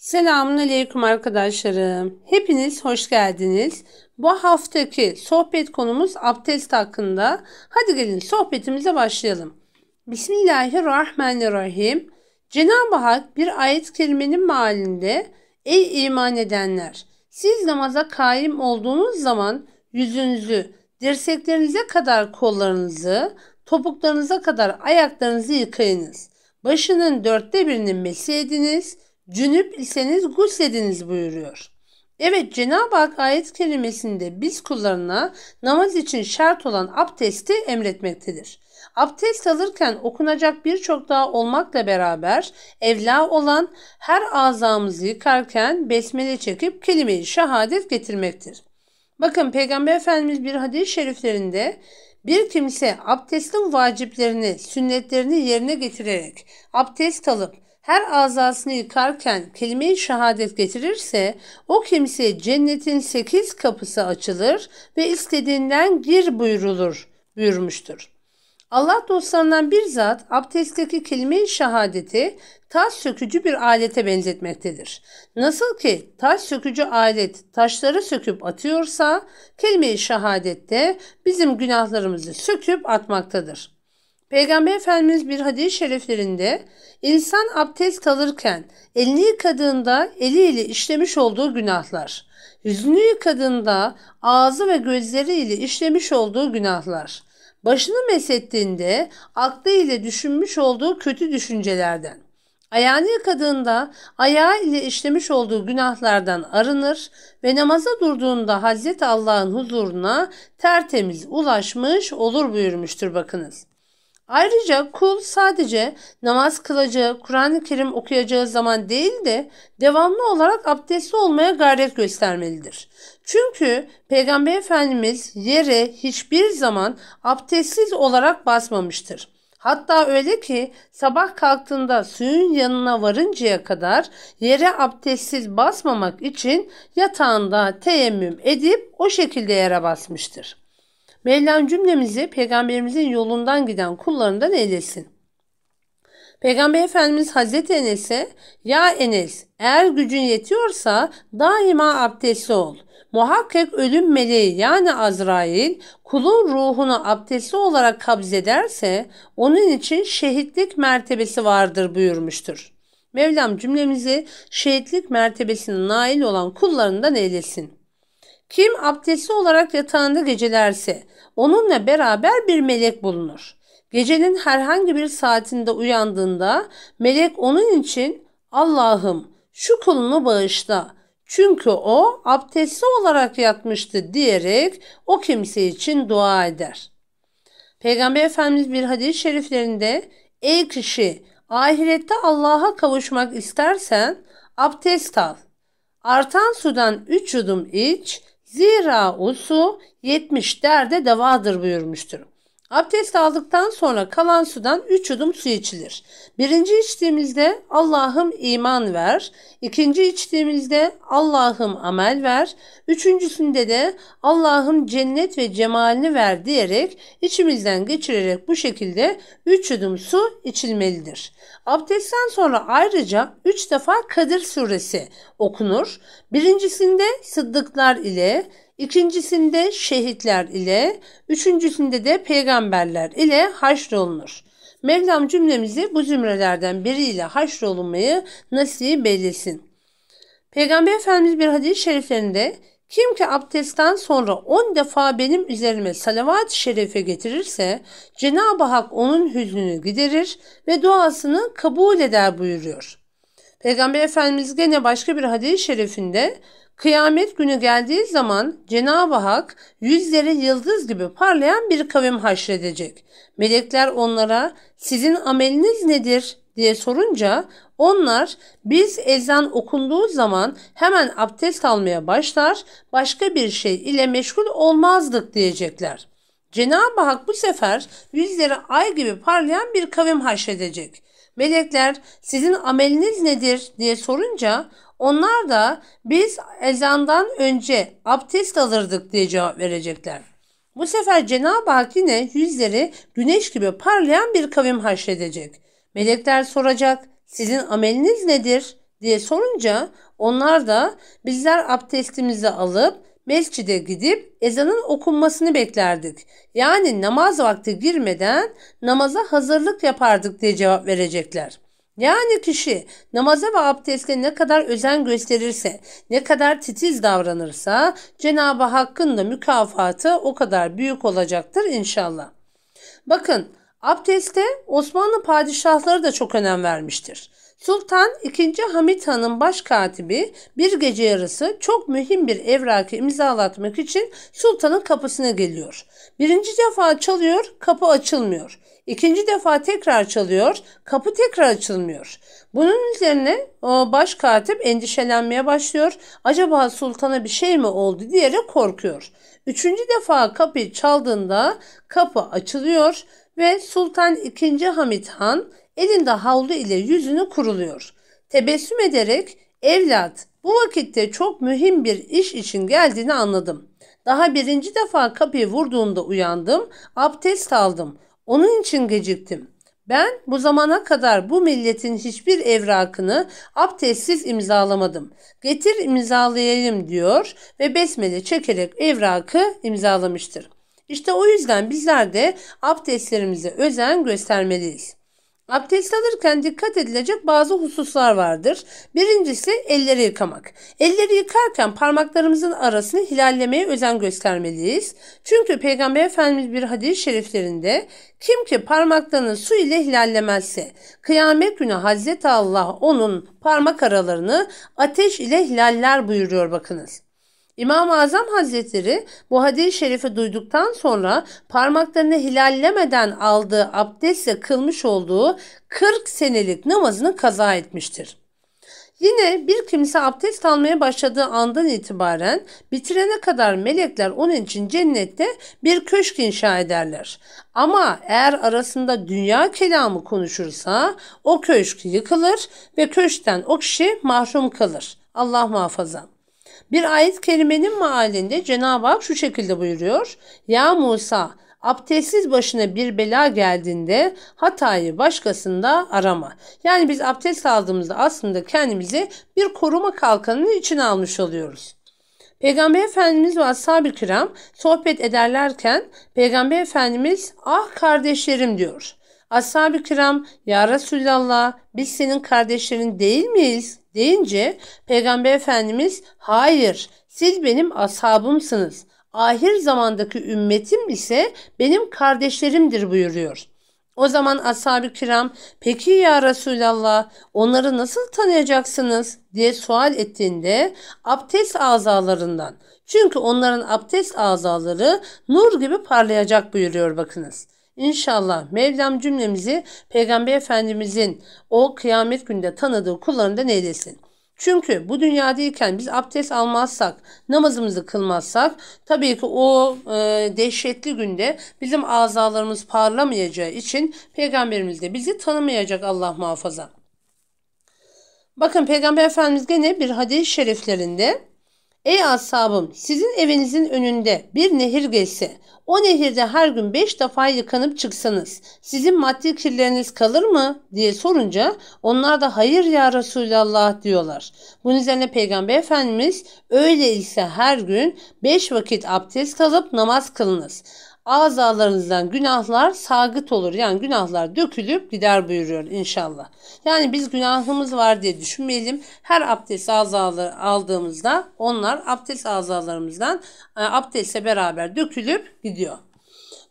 Selamünaleyküm arkadaşlarım. Hepiniz hoş geldiniz. Bu haftaki sohbet konumuz abdest hakkında. Hadi gelin sohbetimize başlayalım. Bismillahirrahmanirrahim. Cenab-ı Hak bir ayet-i kerimenin mealinde Ey iman edenler! Siz namaza kaim olduğunuz zaman yüzünüzü, dirseklerinize kadar kollarınızı, topuklarınıza kadar ayaklarınızı yıkayınız. Başının dörtte birini mesih ediniz.'' cünüp iseniz guslediniz buyuruyor. Evet Cenab-ı Hak ayet kelimesinde biz kullarına namaz için şart olan abdesti emretmektedir. Abdest alırken okunacak birçok daha olmakla beraber evla olan her azamızı yıkarken besmele çekip kelime-i şehadet getirmektir. Bakın Peygamber Efendimiz bir hadis-i şeriflerinde bir kimse abdestin vaciplerini, sünnetlerini yerine getirerek abdest alıp her azasını yıkarken kelime-i şehadet getirirse o kimse cennetin sekiz kapısı açılır ve istediğinden gir buyurulur buyurmuştur. Allah dostlarından bir zat abdestteki kelime-i şehadeti taş sökücü bir alete benzetmektedir. Nasıl ki taş sökücü alet taşları söküp atıyorsa kelime-i şehadet de bizim günahlarımızı söküp atmaktadır.'' Peygamber Efendimiz bir hadis-i şeriflerinde insan abdest alırken elini yıkadığında eliyle işlemiş olduğu günahlar, yüzünü yıkadığında ağzı ve gözleriyle işlemiş olduğu günahlar, başını mesettiğinde aklı ile düşünmüş olduğu kötü düşüncelerden, ayağını yıkadığında ayağı ile işlemiş olduğu günahlardan arınır ve namaza durduğunda Hazreti Allah'ın huzuruna tertemiz ulaşmış olur buyurmuştur bakınız. Ayrıca kul sadece namaz kılacağı, Kur'an-ı Kerim okuyacağı zaman değil de devamlı olarak abdestli olmaya gayret göstermelidir. Çünkü Peygamber Efendimiz yere hiçbir zaman abdestsiz olarak basmamıştır. Hatta öyle ki sabah kalktığında suyun yanına varıncaya kadar yere abdestsiz basmamak için yatağında teyemmüm edip o şekilde yere basmıştır. Mevlam cümlemizi peygamberimizin yolundan giden kullarından eylesin. Peygamber Efendimiz Hazreti Enes'e Ya Enes eğer gücün yetiyorsa daima abdestli ol. Muhakkak ölüm meleği yani Azrail kulun ruhunu abdestli olarak kabzederse onun için şehitlik mertebesi vardır buyurmuştur. Mevlam cümlemizi şehitlik mertebesine nail olan kullarından eylesin. Kim abdestli olarak yatağında gecelerse onunla beraber bir melek bulunur. Gecenin herhangi bir saatinde uyandığında melek onun için Allah'ım şu kulunu bağışla çünkü o abdestli olarak yatmıştı diyerek o kimse için dua eder. Peygamber Efendimiz bir hadis-i şeriflerinde ey kişi ahirette Allah'a kavuşmak istersen abdest al. Artan sudan üç yudum iç, Zira usu su 70 derde devadır buyurmuştur. Abdest aldıktan sonra kalan sudan üç yudum su içilir. Birinci içtiğimizde Allah'ım iman ver. ikinci içtiğimizde Allah'ım amel ver. Üçüncüsünde de Allah'ım cennet ve cemalini ver diyerek içimizden geçirerek bu şekilde üç yudum su içilmelidir. Abdestten sonra ayrıca üç defa Kadir suresi okunur. Birincisinde sıddıklar ile, İkincisinde şehitler ile, üçüncüsünde de peygamberler ile haşrolunur. Mevlam cümlemizi bu zümrelerden biriyle haşrolunmayı nasip eylesin. Peygamber Efendimiz bir hadis-i şeriflerinde kim ki abdestten sonra on defa benim üzerime salavat-ı şerefe getirirse Cenab-ı Hak onun hüznünü giderir ve duasını kabul eder buyuruyor. Peygamber Efendimiz gene başka bir hadis-i şerifinde Kıyamet günü geldiği zaman Cenab-ı Hak yüzleri yıldız gibi parlayan bir kavim haşredecek. Melekler onlara sizin ameliniz nedir diye sorunca onlar biz ezan okunduğu zaman hemen abdest almaya başlar, başka bir şey ile meşgul olmazdık diyecekler. Cenab-ı Hak bu sefer yüzleri ay gibi parlayan bir kavim haşredecek. Melekler sizin ameliniz nedir diye sorunca onlar da biz ezandan önce abdest alırdık diye cevap verecekler. Bu sefer Cenab-ı Hak yine yüzleri güneş gibi parlayan bir kavim haşredecek. Melekler soracak sizin ameliniz nedir diye sorunca onlar da bizler abdestimizi alıp mescide gidip ezanın okunmasını beklerdik. Yani namaz vakti girmeden namaza hazırlık yapardık diye cevap verecekler.'' Yani kişi namaza ve abdeste ne kadar özen gösterirse, ne kadar titiz davranırsa Cenab-ı Hakk'ın da mükafatı o kadar büyük olacaktır inşallah. Bakın abdeste Osmanlı padişahları da çok önem vermiştir. Sultan II. Hamit Han'ın başkatibi bir gece yarısı çok mühim bir evrakı imzalatmak için sultanın kapısına geliyor. Birinci defa çalıyor, kapı açılmıyor. İkinci defa tekrar çalıyor, kapı tekrar açılmıyor. Bunun üzerine başkatip endişelenmeye başlıyor. Acaba sultana bir şey mi oldu diyerek korkuyor. Üçüncü defa kapıyı çaldığında kapı açılıyor ve Sultan II. Hamit Han elinde havlu ile yüzünü kuruluyor. Tebessüm ederek evlat bu vakitte çok mühim bir iş için geldiğini anladım. Daha birinci defa kapıyı vurduğunda uyandım, abdest aldım. Onun için geciktim. Ben bu zamana kadar bu milletin hiçbir evrakını abdestsiz imzalamadım. Getir imzalayayım diyor ve besmele çekerek evrakı imzalamıştır.'' İşte o yüzden bizler de abdestlerimize özen göstermeliyiz. Abdest alırken dikkat edilecek bazı hususlar vardır. Birincisi elleri yıkamak. Elleri yıkarken parmaklarımızın arasını hilallemeye özen göstermeliyiz. Çünkü Peygamber Efendimiz bir hadis-i şeriflerinde kim ki parmaklarını su ile hilallemezse kıyamet günü Hazreti Allah onun parmak aralarını ateş ile hilaller buyuruyor bakınız. İmam-ı Azam Hazretleri bu hadis-i şerifi duyduktan sonra parmaklarını hilallemeden aldığı abdestle kılmış olduğu 40 senelik namazını kaza etmiştir. Yine bir kimse abdest almaya başladığı andan itibaren bitirene kadar melekler onun için cennette bir köşk inşa ederler. Ama eğer arasında dünya kelamı konuşursa o köşk yıkılır ve köşkten o kişi mahrum kalır. Allah muhafaza. Bir ayet kelimenin mealinde Cenab-ı Hak şu şekilde buyuruyor. Ya Musa abdestsiz başına bir bela geldiğinde hatayı başkasında arama. Yani biz abdest aldığımızda aslında kendimizi bir koruma kalkanının içine almış oluyoruz. Peygamber Efendimiz ve ashab-ı kiram sohbet ederlerken Peygamber Efendimiz ah kardeşlerim diyor. Ashab-ı kiram ya Resulallah biz senin kardeşlerin değil miyiz? deyince Peygamber Efendimiz hayır siz benim ashabımsınız. Ahir zamandaki ümmetim ise benim kardeşlerimdir buyuruyor. O zaman ashab-ı kiram peki ya Resulallah onları nasıl tanıyacaksınız diye sual ettiğinde abdest azalarından çünkü onların abdest azaları nur gibi parlayacak buyuruyor bakınız.'' İnşallah Mevlam cümlemizi Peygamber Efendimizin o kıyamet günde tanıdığı kullarından eylesin. Çünkü bu dünyadayken biz abdest almazsak, namazımızı kılmazsak tabii ki o e, dehşetli günde bizim azalarımız parlamayacağı için peygamberimiz de bizi tanımayacak Allah muhafaza. Bakın peygamber efendimiz gene bir hadis-i şeriflerinde Ey asabım, sizin evinizin önünde bir nehir geçse o nehirde her gün beş defa yıkanıp çıksanız sizin maddi kirleriniz kalır mı diye sorunca onlar da hayır ya Resulallah diyorlar. Bunun üzerine Peygamber Efendimiz öyle ise her gün beş vakit abdest alıp namaz kılınız azalarınızdan günahlar sagıt olur. Yani günahlar dökülüp gider buyuruyor inşallah. Yani biz günahımız var diye düşünmeyelim. Her abdest azaları aldığımızda onlar abdest azalarımızdan e, abdestle beraber dökülüp gidiyor.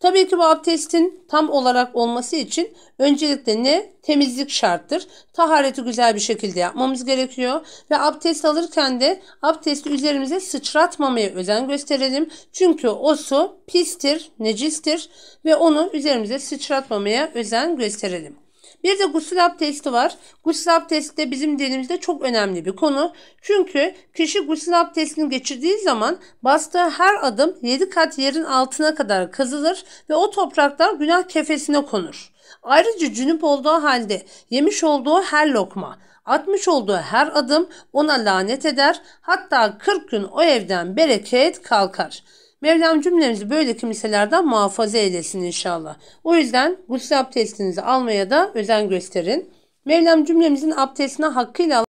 Tabii ki bu abdestin tam olarak olması için öncelikle ne? Temizlik şarttır. Tahareti güzel bir şekilde yapmamız gerekiyor. Ve abdest alırken de abdesti üzerimize sıçratmamaya özen gösterelim. Çünkü o su pistir, necistir ve onu üzerimize sıçratmamaya özen gösterelim. Bir de gusül abdesti var. Gusül abdesti de bizim dinimizde çok önemli bir konu. Çünkü kişi gusül abdestini geçirdiği zaman bastığı her adım 7 kat yerin altına kadar kazılır ve o topraklar günah kefesine konur. Ayrıca cünüp olduğu halde yemiş olduğu her lokma, atmış olduğu her adım ona lanet eder, hatta 40 gün o evden bereket kalkar.'' Mevlam cümlemizi böyle kimselerden muhafaza eylesin inşallah. O yüzden gusül abdestinizi almaya da özen gösterin. Mevlam cümlemizin abdestine hakkıyla